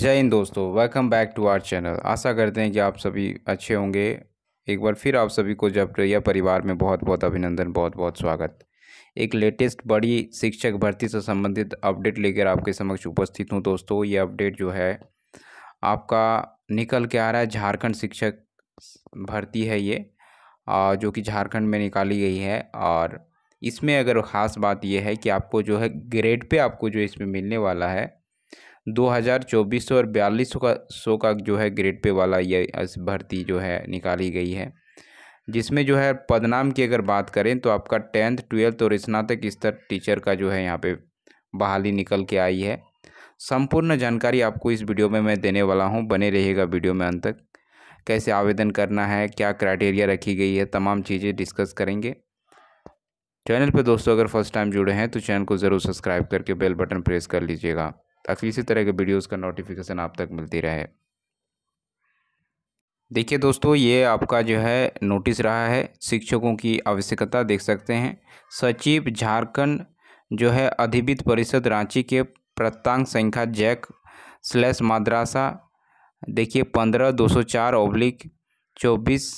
जय हिंद दोस्तों welcome back to our channel आशा करते हैं कि आप सभी अच्छे होंगे एक बार फिर आप सभी को जब प्रिया परिवार में बहुत बहुत अभिनंदन बहुत बहुत स्वागत एक लेटेस्ट बड़ी शिक्षक भर्ती से संबंधित अपडेट लेकर आपके समक्ष उपस्थित हूँ दोस्तों ये अपडेट जो है आपका निकल के आ रहा है झारखंड शिक्षक भर्ती है ये जो कि झारखंड में निकाली गई है और इसमें अगर ख़ास बात यह है कि आपको जो है ग्रेड पे आपको जो इसमें मिलने वाला है दो हज़ार चौबीस सौ और बयालीस सौ का सौ का जो है ग्रेड पे वाला ये भर्ती जो है निकाली गई है जिसमें जो है पदनाम की अगर बात करें तो आपका टेंथ ट्वेल्थ और स्नातक स्तर टीचर का जो है यहाँ पे बहाली निकल के आई है संपूर्ण जानकारी आपको इस वीडियो में मैं देने वाला हूँ बने रहिएगा वीडियो में अंत तक कैसे आवेदन करना है क्या क्राइटेरिया रखी गई है तमाम चीज़ें डिस्कस करेंगे चैनल पर दोस्तों अगर फर्स्ट टाइम जुड़े हैं तो चैनल को ज़रूर सब्सक्राइब करके बेल बटन प्रेस कर लीजिएगा ताकि इसी तरह के वीडियोस का नोटिफिकेशन आप तक मिलती रहे देखिए दोस्तों ये आपका जो है नोटिस रहा है शिक्षकों की आवश्यकता देख सकते हैं सचिव झारखंड जो है अधिवित परिषद रांची के प्रतांग संख्या जैक स्लैश मद्रासा देखिए पंद्रह दो सौ चार ओब्लिक चौबीस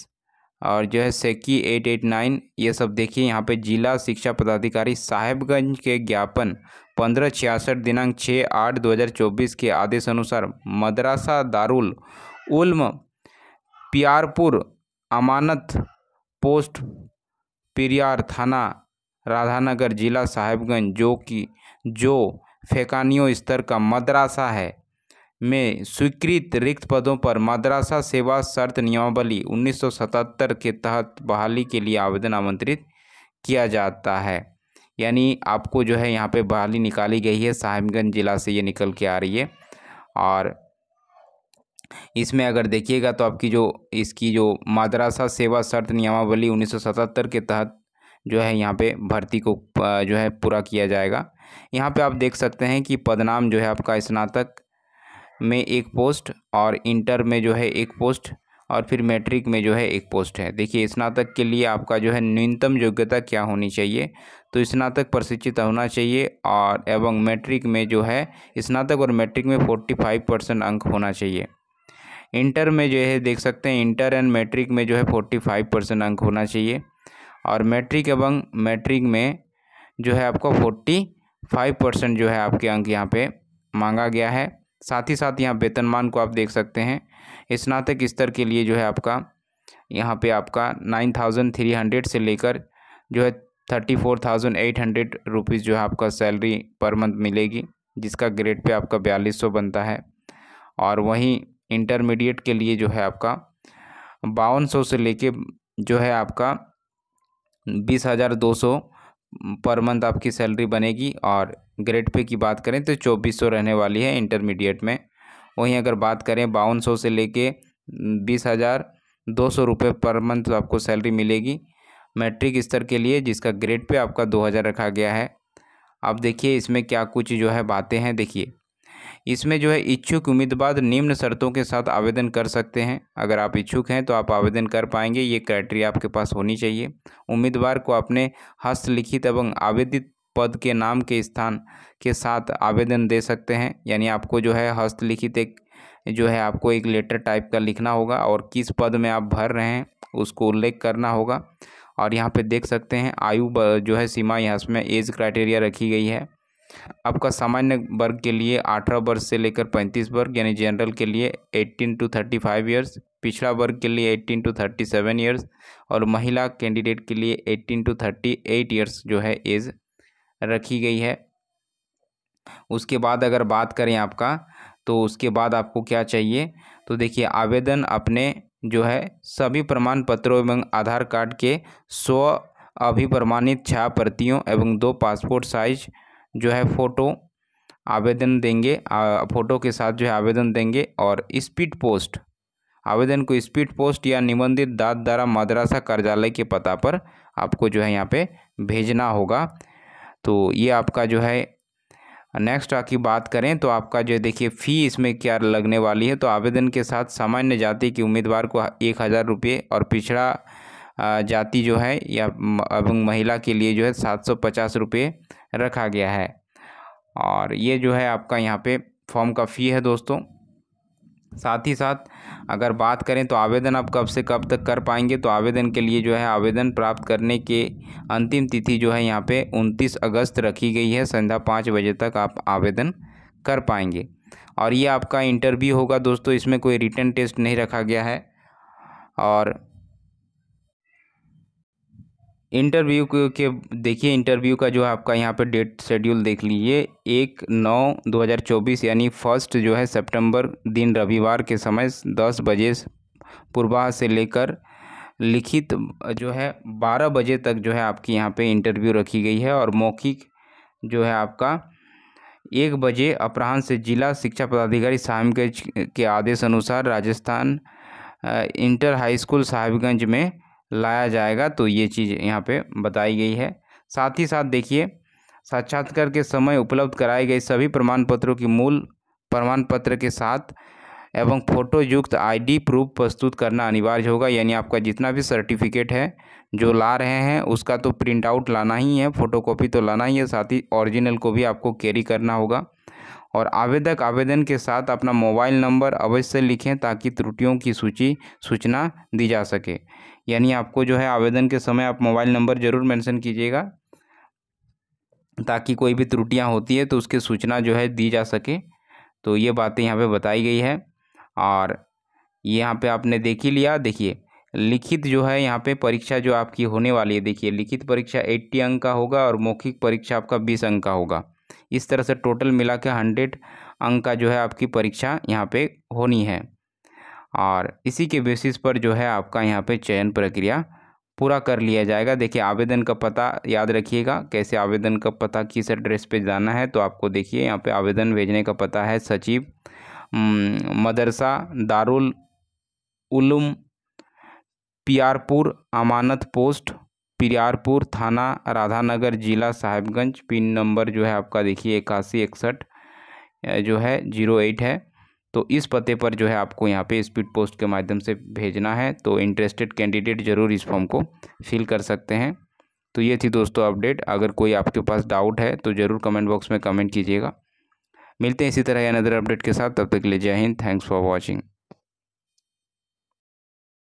और जो है सेकी एट एट नाइन ये सब देखिए यहाँ पे जिला शिक्षा पदाधिकारी साहेबगंज के ज्ञापन पंद्रह छियासठ दिनांक छः आठ दो हज़ार चौबीस के आदेश अनुसार मदरासा दारुल उल्म पियारपुर अमानत पोस्ट पिरियार थाना राधानगर जिला साहेबगंज जो कि जो फेकानियों स्तर का मदरासा है में स्वीकृत रिक्त पदों पर मद्रासा सेवा शर्त नियमावली 1977 के तहत बहाली के लिए आवेदन आमंत्रित किया जाता है यानी आपको जो है यहाँ पे बहाली निकाली गई है साहिबगंज ज़िला से ये निकल के आ रही है और इसमें अगर देखिएगा तो आपकी जो इसकी जो मद्रासा सेवा शर्त नियमावली 1977 के तहत जो है यहाँ पे भर्ती को जो है पूरा किया जाएगा यहाँ पे आप देख सकते हैं कि पदनाम जो है आपका स्नातक में एक पोस्ट और इंटर में जो है एक पोस्ट और फिर मैट्रिक में जो है एक पोस्ट है देखिए स्नातक के लिए आपका जो है न्यूनतम योग्यता क्या होनी चाहिए तो स्नातक प्रशिक्षित होना चाहिए और एवं मैट्रिक में जो है स्नातक और मैट्रिक में फोर्टी फाइव परसेंट अंक होना चाहिए इंटर में जो है देख सकते हैं इंटर एंड मैट्रिक में जो है फोर्टी फाइव परसेंट अंक होना चाहिए और मैट्रिक एवं मैट्रिक में जो है आपको फोर्टी फाइव परसेंट जो है आपके अंक यहाँ पे मांगा गया है साथ ही साथ यहाँ वेतनमान को आप देख सकते हैं स्नातक स्तर के लिए जो है आपका यहाँ पे आपका नाइन थाउजेंड थ्री हंड्रेड से लेकर जो है thirty four thousand eight hundred rupees जो है आपका सैलरी पर मंथ मिलेगी जिसका ग्रेड पे आपका बयालीस सौ बनता है और वहीं इंटरमीडिएट के लिए जो है आपका बावन सौ से लेके जो है आपका बीस हज़ार दो सौ पर मंथ आपकी सैलरी बनेगी और ग्रेड पे की बात करें तो चौबीस सौ रहने वाली है इंटरमीडिएट में वहीं अगर बात करें बावन सौ से लेके बीस हज़ार दो सौ रुपये पर मंथ आपको सैलरी मिलेगी मैट्रिक स्तर के लिए जिसका ग्रेड पे आपका दो हज़ार रखा गया है आप देखिए इसमें क्या कुछ जो है बातें हैं देखिए इसमें जो है इच्छुक उम्मीदवार निम्न शर्तों के साथ आवेदन कर सकते हैं अगर आप इच्छुक हैं तो आप आवेदन कर पाएंगे ये क्राइटेरिया आपके पास होनी चाहिए उम्मीदवार को अपने हस्तलिखित एवं आवेदित पद के नाम के स्थान के साथ आवेदन दे सकते हैं यानी आपको जो है हस्तलिखित एक जो है आपको एक लेटर टाइप का लिखना होगा और किस पद में आप भर रहे हैं उसको उल्लेख करना होगा और यहाँ पे देख सकते हैं आयु जो है सीमा यहाँ इसमें एज क्राइटेरिया रखी गई है आपका सामान्य वर्ग के लिए अठारह वर्ष से लेकर पैंतीस वर्ग यानी जनरल के लिए eighteen to thirty five years पिछड़ा वर्ग के लिए eighteen to thirty seven years और महिला कैंडिडेट के लिए eighteen to thirty eight years जो है एज रखी गई है उसके बाद अगर बात करें आपका तो उसके बाद आपको क्या चाहिए तो देखिए आवेदन अपने जो है सभी प्रमाण पत्रों एवं आधार कार्ड के स्व अभिप्रमाणित छाप प्रतियों एवं दो पासपोर्ट साइज जो है फ़ोटो आवेदन देंगे फ़ोटो के साथ जो है आवेदन देंगे और स्पीड पोस्ट आवेदन को स्पीड पोस्ट या निबंधित दात दारा मद्रासा कार्यालय के पता पर आपको जो है यहाँ पे भेजना होगा तो ये आपका जो है नेक्स्ट की बात करें तो आपका जो देखिए फ़ी इसमें क्या लगने वाली है तो आवेदन के साथ सामान्य जाति के उम्मीदवार को एक हज़ार रुपये और पिछड़ा जाति जो है या महिला के लिए जो है सात सौ पचास रुपये रखा गया है और ये जो है आपका यहाँ पे फॉर्म का फ़ी है दोस्तों साथ ही साथ अगर बात करें तो आवेदन आप कब से कब तक कर पाएंगे तो आवेदन के लिए जो है आवेदन प्राप्त करने के अंतिम तिथि जो है यहाँ पे 29 अगस्त रखी गई है संध्या पाँच बजे तक आप आवेदन कर पाएंगे और ये आपका इंटरव्यू होगा दोस्तों इसमें कोई रिटर्न टेस्ट नहीं रखा गया है और इंटरव्यू के देखिए इंटरव्यू का जो आपका यहाँ पर डेट शेड्यूल देख लीजिए एक नौ 2024 यानी फर्स्ट जो है सितंबर दिन रविवार के समय दस बजे पूर्वाह से लेकर लिखित जो है बारह बजे तक जो है आपकी यहाँ पे इंटरव्यू रखी गई है और मौखिक जो है आपका एक बजे अपराह्न से जिला शिक्षा पदाधिकारी साहिबगंज के आदेश अनुसार Rajasthan inter high school Sahibganj में लाया जाएगा तो ये चीज़ यहाँ पे बताई गई है साथ ही साथ देखिए साक्षात्कार के समय उपलब्ध कराए गए सभी प्रमाण पत्रों की मूल प्रमाण पत्र के साथ एवं फोटो युक्त आईडी प्रूफ प्रस्तुत करना अनिवार्य होगा यानी आपका जितना भी सर्टिफिकेट है जो ला रहे हैं उसका तो प्रिंट आउट लाना ही है फोटोकॉपी तो लाना ही है साथ ही ओरिजिनल को भी आपको कैरी करना होगा और आवेदक आवेदन के साथ अपना मोबाइल नंबर अवश्य लिखें ताकि त्रुटियों की सूची सूचना दी जा सके यानी आपको जो है आवेदन के समय आप मोबाइल नंबर ज़रूर मेंशन कीजिएगा ताकि कोई भी त्रुटियां होती है तो उसकी सूचना जो है दी जा सके तो ये बातें यहाँ पे बताई गई है और ये यहाँ पे आपने देख ही लिया देखिए लिखित जो है यहाँ पे परीक्षा जो आपकी होने वाली है देखिए लिखित परीक्षा एट्टी अंक का होगा और मौखिक परीक्षा आपका बीस अंक का होगा इस तरह से टोटल मिला के हंड्रेड अंक का जो है आपकी परीक्षा यहाँ पर होनी है और इसी के बेसिस पर जो है आपका यहाँ पे चयन प्रक्रिया पूरा कर लिया जाएगा देखिए आवेदन का पता याद रखिएगा कैसे आवेदन का पता किस एड्रेस पे जाना है तो आपको देखिए यहाँ पे आवेदन भेजने का पता है सचिव मदरसा दारुल उलूम पियारपुर अमानत पोस्ट पियारपुर थाना राधानगर ज़िला साहेबगंज पिन नंबर जो है आपका देखिए इक्यासी इकसठ जो है जीरो एट है तो इस पते पर जो है आपको यहाँ पे स्पीड पोस्ट के माध्यम से भेजना है तो इंटरेस्टेड कैंडिडेट ज़रूर इस फॉर्म को फिल कर सकते हैं तो ये थी दोस्तों अपडेट अगर कोई आपके पास डाउट है तो ज़रूर कमेंट बॉक्स में कमेंट कीजिएगा मिलते हैं इसी तरह अनदर अपडेट के साथ तब तक के लिए जय हिंद थैंक्स फॉर वॉचिंग